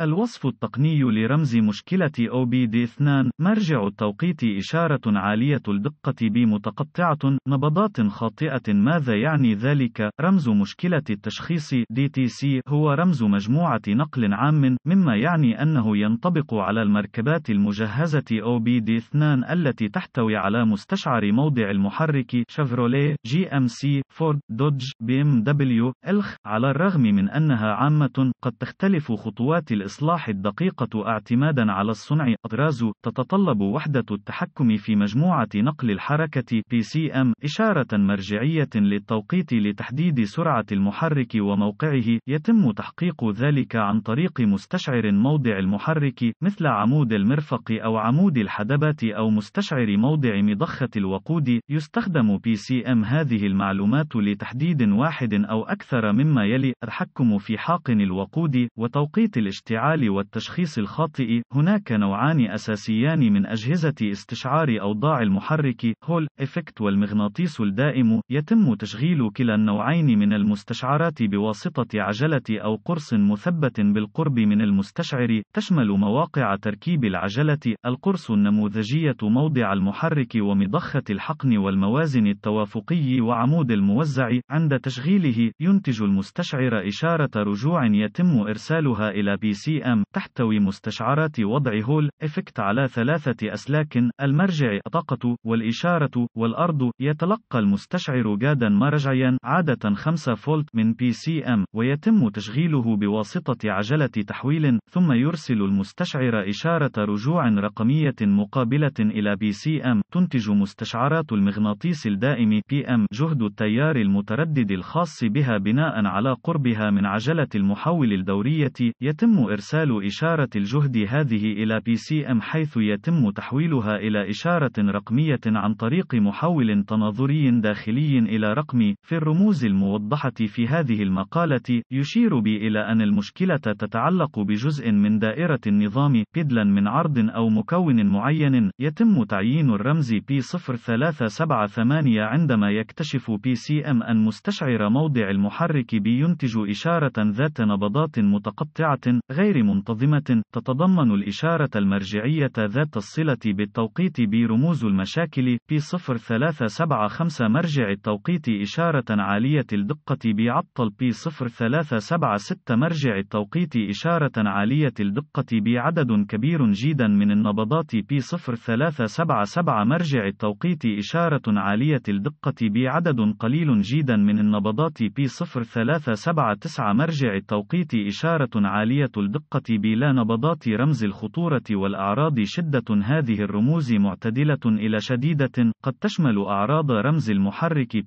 الوصف التقني لرمز مشكلة OBD2 مرجع التوقيت إشارة عالية الدقة B متقطعة نبضات خاطئة ماذا يعني ذلك؟ رمز مشكلة التشخيص DTC هو رمز مجموعة نقل عام مما يعني أنه ينطبق على المركبات المجهزة OBD2 التي تحتوي على مستشعر موضع المحرك شفروليه جي ام سي فورد دودج بي ام دبليو الخ على الرغم من أنها عامة قد تختلف خطوات الإصلاح الدقيقة اعتمادا على الصنع أطراز تتطلب وحدة التحكم في مجموعة نقل الحركة PCM إشارة مرجعية للتوقيت لتحديد سرعة المحرك وموقعه يتم تحقيق ذلك عن طريق مستشعر موضع المحرك مثل عمود المرفق أو عمود الحدبات أو مستشعر موضع مضخة الوقود يستخدم PCM هذه المعلومات لتحديد واحد أو أكثر مما يلي التحكم في حاقن الوقود وتوقيت الاشتعال الاشتعال والتشخيص الخاطئ هناك نوعان أساسيان من أجهزة استشعار أوضاع المحرك هول إفكت والمغناطيس الدائم يتم تشغيل كلا النوعين من المستشعرات بواسطة عجلة أو قرص مثبت بالقرب من المستشعر تشمل مواقع تركيب العجلة القرص النموذجية موضع المحرك ومضخة الحقن والموازن التوافقي وعمود الموزع عند تشغيله ينتج المستشعر إشارة رجوع يتم إرسالها إلى بي سي سي ام تحتوي مستشعرات وضع هول افكت على ثلاثة أسلاك المرجع الطاقة والإشارة والأرض يتلقى المستشعر جادا مرجعيا عادة 5 فولت من بي سي ام ويتم تشغيله بواسطة عجلة تحويل ثم يرسل المستشعر إشارة رجوع رقمية مقابلة إلى بي سي ام تنتج مستشعرات المغناطيس الدائم بي ام جهد التيار المتردد الخاص بها بناء على قربها من عجلة المحول الدورية يتم إرسال إشارة الجهد هذه إلى PCM حيث يتم تحويلها إلى إشارة رقمية عن طريق محول تناظري داخلي إلى رقم في الرموز الموضحة في هذه المقالة يشير بي إلى أن المشكلة تتعلق بجزء من دائرة النظام بدلا من عرض أو مكون معين يتم تعيين الرمز P0378 عندما يكتشف PCM أن مستشعر موضع المحرك B ينتج إشارة ذات نبضات متقطعة غير غير منتظمة تتضمن الإشارة المرجعية ذات الصلة بالتوقيت برموز المشاكل P0375 مرجع التوقيت إشارة عالية الدقة بعطل P0376 مرجع التوقيت إشارة عالية الدقة بعدد كبير جدا من النبضات P0377 مرجع التوقيت إشارة عالية الدقة بعدد قليل جدا من النبضات P0379 مرجع التوقيت إشارة عالية الدقة بلا نبضات رمز الخطورة والأعراض شدة هذه الرموز معتدلة إلى شديدة قد تشمل أعراض رمز المحرك P0378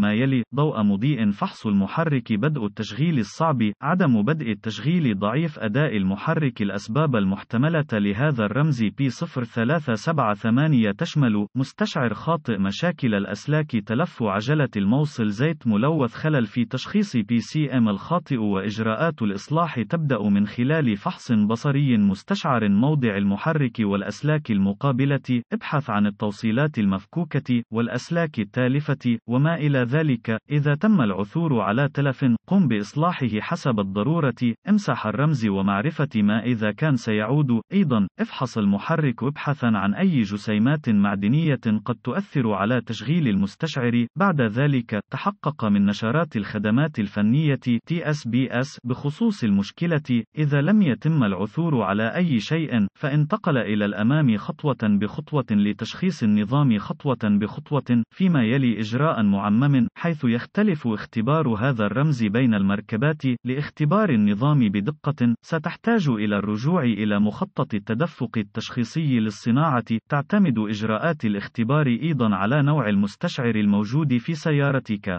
ما يلي ضوء مضيء فحص المحرك بدء التشغيل الصعب عدم بدء التشغيل ضعيف أداء المحرك الأسباب المحتملة لهذا الرمز P0378 تشمل مستشعر خاطئ مشاكل الأسلاك تلف عجلة الموصل زيت ملوث خلل في تشخيص PCM الخاطئ وإجراءات عمليات الإصلاح تبدأ من خلال فحص بصري مستشعر موضع المحرك والأسلاك المقابلة، ابحث عن التوصيلات المفكوكة، والأسلاك التالفة، وما إلى ذلك. إذا تم العثور على تلف، قم بإصلاحه حسب الضرورة، امسح الرمز ومعرفة ما إذا كان سيعود. أيضًا، افحص المحرك ابحثًا عن أي جسيمات معدنية قد تؤثر على تشغيل المستشعر. بعد ذلك، تحقق من نشرات الخدمات الفنية TSBS بخصوص المشكلة، إذا لم يتم العثور على أي شيء، فانتقل إلى الأمام خطوة بخطوة لتشخيص النظام خطوة بخطوة، فيما يلي إجراء معمم، حيث يختلف اختبار هذا الرمز بين المركبات، لاختبار النظام بدقة، ستحتاج إلى الرجوع إلى مخطط التدفق التشخيصي للصناعة، تعتمد إجراءات الاختبار أيضًا على نوع المستشعر الموجود في سيارتك.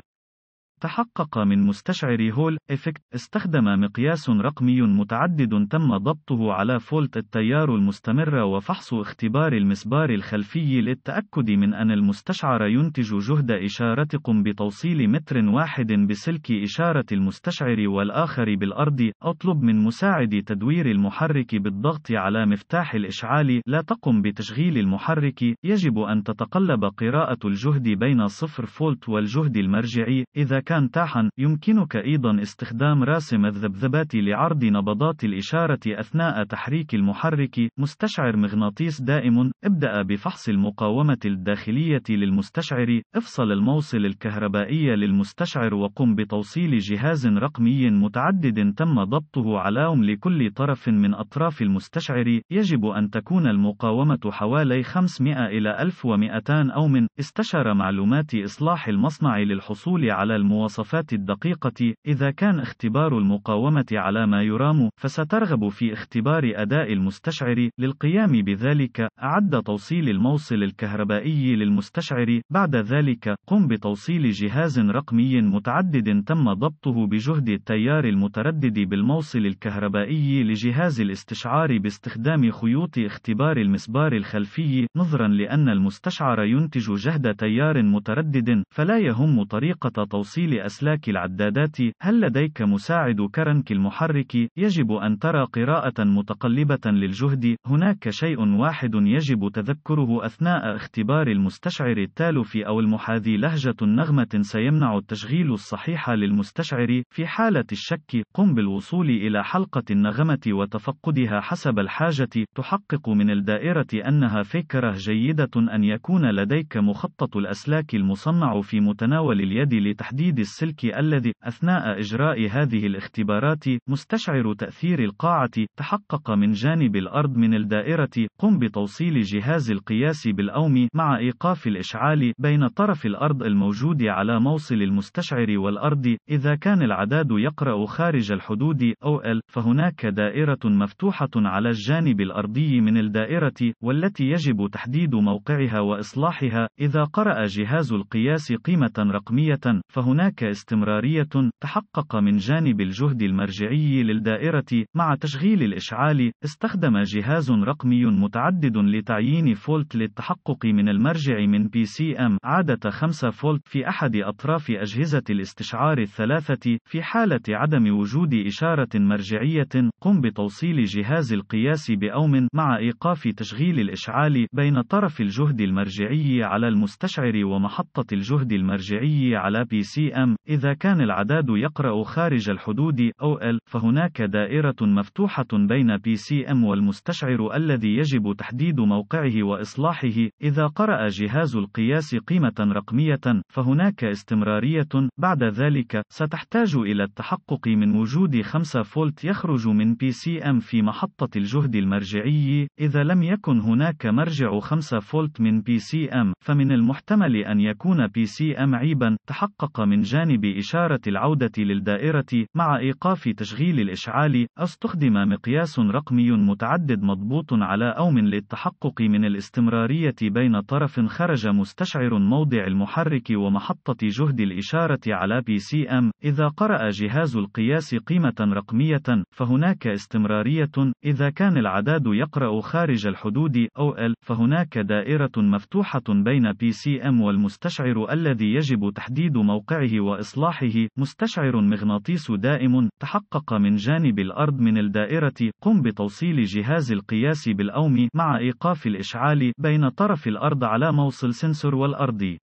تحقق من مستشعر هول إفكت استخدم مقياس رقمي متعدد تم ضبطه على فولت التيار المستمر وفحص اختبار المسبار الخلفي للتأكد من أن المستشعر ينتج جهد إشارة قم بتوصيل متر واحد بسلك إشارة المستشعر والآخر بالأرض أطلب من مساعد تدوير المحرك بالضغط على مفتاح الإشعال لا تقم بتشغيل المحرك يجب أن تتقلب قراءة الجهد بين 0 فولت والجهد المرجعي إذا كان كان تاحا، يمكنك أيضا استخدام راسم الذبذبات لعرض نبضات الإشارة أثناء تحريك المحرك. مستشعر مغناطيس دائم، ابدأ بفحص المقاومة الداخلية للمستشعر، افصل الموصل الكهربائي للمستشعر وقم بتوصيل جهاز رقمي متعدد تم ضبطه علام لكل طرف من أطراف المستشعر. يجب أن تكون المقاومة حوالي 500 إلى 1200 أوم. استشار معلومات إصلاح المصنع للحصول على المواصلات المواصفات الدقيقة، إذا كان اختبار المقاومة على ما يرام، فسترغب في اختبار أداء المستشعر، للقيام بذلك، أعد توصيل الموصل الكهربائي للمستشعر، بعد ذلك، قم بتوصيل جهاز رقمي متعدد تم ضبطه بجهد التيار المتردد بالموصل الكهربائي لجهاز الاستشعار باستخدام خيوط اختبار المسبار الخلفي، نظرا لأن المستشعر ينتج جهد تيار متردد، فلا يهم طريقة توصيل تشغيل أسلاك العدادات هل لديك مساعد كرنك المحرك يجب أن ترى قراءة متقلبة للجهد هناك شيء واحد يجب تذكره أثناء اختبار المستشعر التالف أو المحاذي لهجة نغمة سيمنع التشغيل الصحيح للمستشعر في حالة الشك قم بالوصول إلى حلقة النغمة وتفقدها حسب الحاجة تحقق من الدائرة أنها فكرة جيدة أن يكون لديك مخطط الأسلاك المصنع في متناول اليد لتحديد حديد السلكي الذي أثناء إجراء هذه الاختبارات مستشعر تأثير القاعة تحقق من جانب الأرض من الدائرة قم بتوصيل جهاز القياس بالأوم مع إيقاف الإشعال بين طرف الأرض الموجود على موصل المستشعر والأرض إذا كان العداد يقرأ خارج الحدود أو ال فهناك دائرة مفتوحة على الجانب الأرضي من الدائرة والتي يجب تحديد موقعها وإصلاحها إذا قرأ جهاز القياس قيمة رقمية فهناك هناك استمرارية تحقق من جانب الجهد المرجعي للدائرة مع تشغيل الإشعال استخدم جهاز رقمي متعدد لتعيين فولت للتحقق من المرجع من بي سي ام عادة 5 فولت في أحد أطراف أجهزة الاستشعار الثلاثة في حالة عدم وجود إشارة مرجعية قم بتوصيل جهاز القياس بأوم مع إيقاف تشغيل الإشعال بين طرف الجهد المرجعي على المستشعر ومحطة الجهد المرجعي على بي سي أم إذا كان العداد يقرأ خارج الحدود أو ال فهناك دائرة مفتوحة بين بي سي أم والمستشعر الذي يجب تحديد موقعه وإصلاحه إذا قرأ جهاز القياس قيمة رقمية فهناك استمرارية بعد ذلك ستحتاج إلى التحقق من وجود 5 فولت يخرج من بي سي أم في محطة الجهد المرجعي إذا لم يكن هناك مرجع 5 فولت من بي سي أم فمن المحتمل أن يكون بي سي أم عيبا تحقق من من جانب إشارة العودة للدائرة مع إيقاف تشغيل الإشعال استخدم مقياس رقمي متعدد مضبوط على أوم للتحقق من الاستمرارية بين طرف خرج مستشعر موضع المحرك ومحطة جهد الإشارة على PCM إذا قرأ جهاز القياس قيمة رقمية فهناك استمرارية إذا كان العداد يقرأ خارج الحدود OL فهناك دائرة مفتوحة بين PCM والمستشعر الذي يجب تحديد موقعه تطويره وإصلاحه مستشعر مغناطيس دائم تحقق من جانب الأرض من الدائرة قم بتوصيل جهاز القياس بالأوم مع إيقاف الإشعال بين طرف الأرض على موصل سنسور والأرض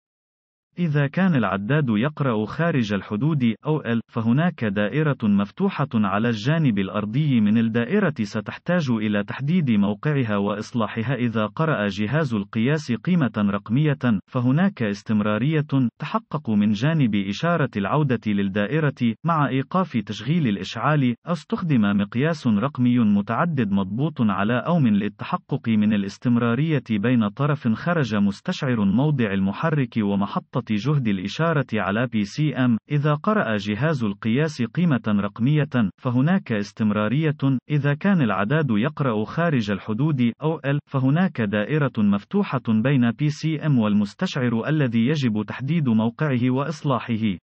إذا كان العداد يقرأ خارج الحدود أو L فهناك دائرة مفتوحة على الجانب الأرضي من الدائرة ستحتاج إلى تحديد موقعها وإصلاحها إذا قرأ جهاز القياس قيمة رقمية فهناك استمرارية تحقق من جانب إشارة العودة للدائرة مع إيقاف تشغيل الإشعال استخدم مقياس رقمي متعدد مضبوط على أو من للتحقق من الاستمرارية بين طرف خرج مستشعر موضع المحرك ومحطة جهد الإشارة على بي سي أم إذا قرأ جهاز القياس قيمة رقمية فهناك استمرارية إذا كان العداد يقرأ خارج الحدود أو L فهناك دائرة مفتوحة بين بي سي أم والمستشعر الذي يجب تحديد موقعه وإصلاحه